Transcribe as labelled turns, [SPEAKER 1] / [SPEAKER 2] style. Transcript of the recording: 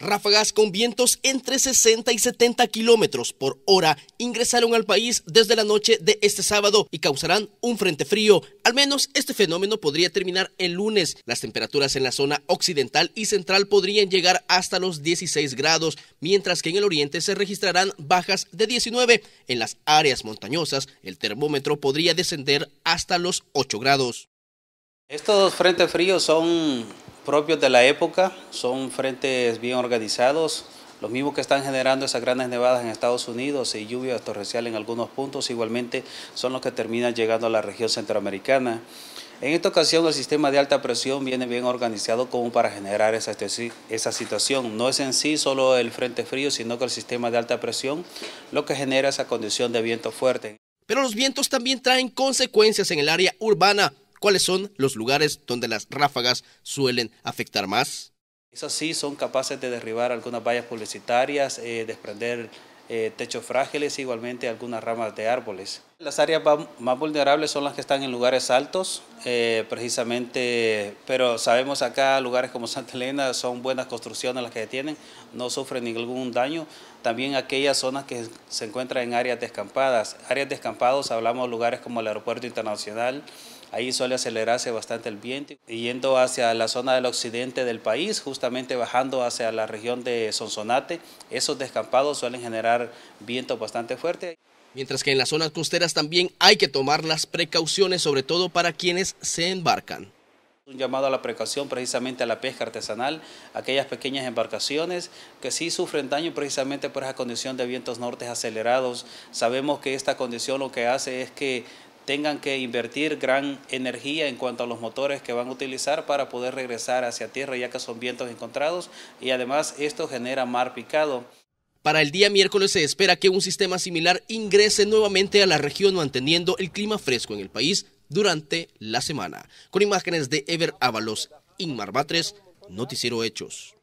[SPEAKER 1] Ráfagas con vientos entre 60 y 70 kilómetros por hora ingresaron al país desde la noche de este sábado y causarán un frente frío. Al menos este fenómeno podría terminar el lunes. Las temperaturas en la zona occidental y central podrían llegar hasta los 16 grados, mientras que en el oriente se registrarán bajas de 19. En las áreas montañosas, el termómetro podría descender hasta los 8 grados.
[SPEAKER 2] Estos frentes fríos son propios de la época, son frentes bien organizados, los mismos que están generando esas grandes nevadas en Estados Unidos y lluvias torrenciales en algunos puntos, igualmente son los que terminan llegando a la región centroamericana. En esta ocasión el sistema de alta presión viene bien organizado como para generar esa, este, esa situación. No es en sí solo el frente frío, sino que el sistema de alta presión lo que genera esa condición
[SPEAKER 1] de viento fuerte. Pero los vientos también traen consecuencias en el área urbana. ¿Cuáles son los lugares donde las ráfagas suelen afectar más?
[SPEAKER 2] Esas sí son capaces de derribar algunas vallas publicitarias, eh, desprender eh, techos frágiles, igualmente algunas ramas de árboles. Las áreas más vulnerables son las que están en lugares altos, eh, precisamente, pero sabemos acá lugares como Santa Elena son buenas construcciones las que tienen, no sufren ningún daño. También aquellas zonas que se encuentran en áreas descampadas. Áreas descampadas hablamos de lugares como el aeropuerto internacional, ahí suele acelerarse bastante el viento. yendo hacia la zona del occidente del país, justamente bajando hacia la región de Sonsonate, esos descampados suelen generar vientos bastante fuertes
[SPEAKER 1] mientras que en las zonas costeras también hay que tomar las precauciones, sobre todo para quienes se embarcan.
[SPEAKER 2] Un llamado a la precaución precisamente a la pesca artesanal, aquellas pequeñas embarcaciones que sí sufren daño precisamente por esa condición de vientos nortes acelerados. Sabemos que esta condición lo que hace es que tengan que invertir gran energía en cuanto a los motores que van a utilizar para poder regresar hacia tierra ya que son vientos encontrados y
[SPEAKER 1] además esto genera mar picado. Para el día miércoles se espera que un sistema similar ingrese nuevamente a la región manteniendo el clima fresco en el país durante la semana. Con imágenes de Ever Ábalos, Inmar Batres, Noticiero Hechos.